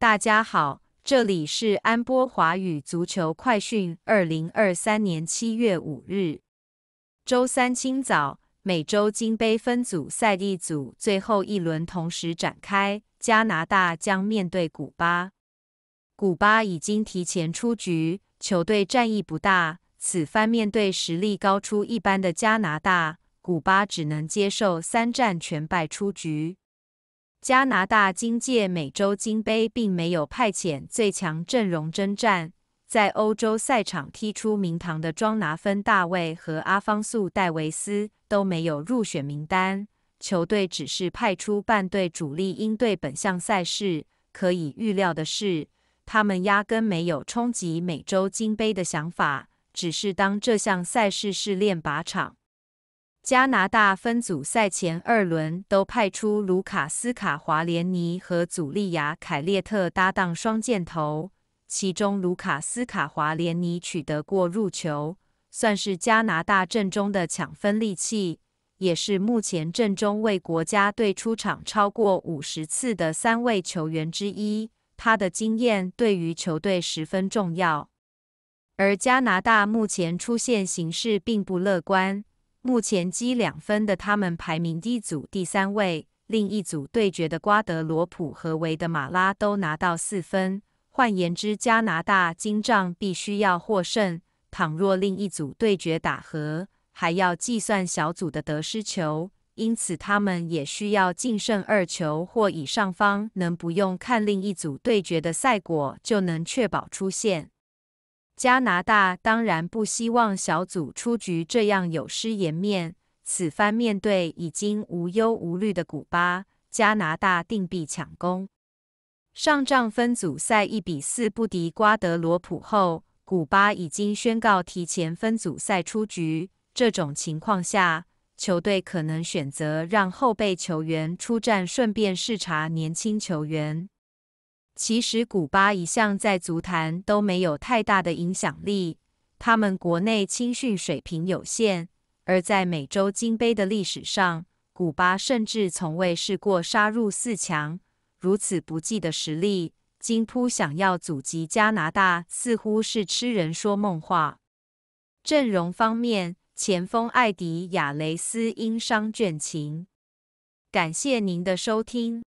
大家好，这里是安波华语足球快讯。二零二三年七月五日，周三清早，美洲金杯分组赛 D 组最后一轮同时展开，加拿大将面对古巴。古巴已经提前出局，球队战意不大，此番面对实力高出一般的加拿大，古巴只能接受三战全败出局。加拿大金界美洲金杯并没有派遣最强阵容征战，在欧洲赛场踢出名堂的庄拿芬、大卫和阿方素·戴维斯都没有入选名单，球队只是派出半队主力应对本项赛事。可以预料的是，他们压根没有冲击美洲金杯的想法，只是当这项赛事试炼靶场。加拿大分组赛前二轮都派出卢卡斯·卡华连尼和祖利亚·凯列特搭档双箭头，其中卢卡斯·卡华连尼取得过入球，算是加拿大阵中的抢分利器，也是目前阵中为国家队出场超过五十次的三位球员之一。他的经验对于球队十分重要，而加拿大目前出线形势并不乐观。目前积两分的他们排名第一组第三位，另一组对决的瓜德罗普和维德马拉都拿到四分。换言之，加拿大金帐必须要获胜。倘若另一组对决打和，还要计算小组的得失球，因此他们也需要净胜二球或以上方能不用看另一组对决的赛果就能确保出线。加拿大当然不希望小组出局，这样有失颜面。此番面对已经无忧无虑的古巴，加拿大定必抢攻。上仗分组赛一比四不敌瓜德罗普后，古巴已经宣告提前分组赛出局。这种情况下，球队可能选择让后备球员出战，顺便视察年轻球员。其实，古巴一向在足坛都没有太大的影响力。他们国内青训水平有限，而在美洲金杯的历史上，古巴甚至从未试过杀入四强。如此不济的实力，金扑想要阻击加拿大，似乎是痴人说梦话。阵容方面，前锋艾迪亚雷斯因伤倦勤。感谢您的收听。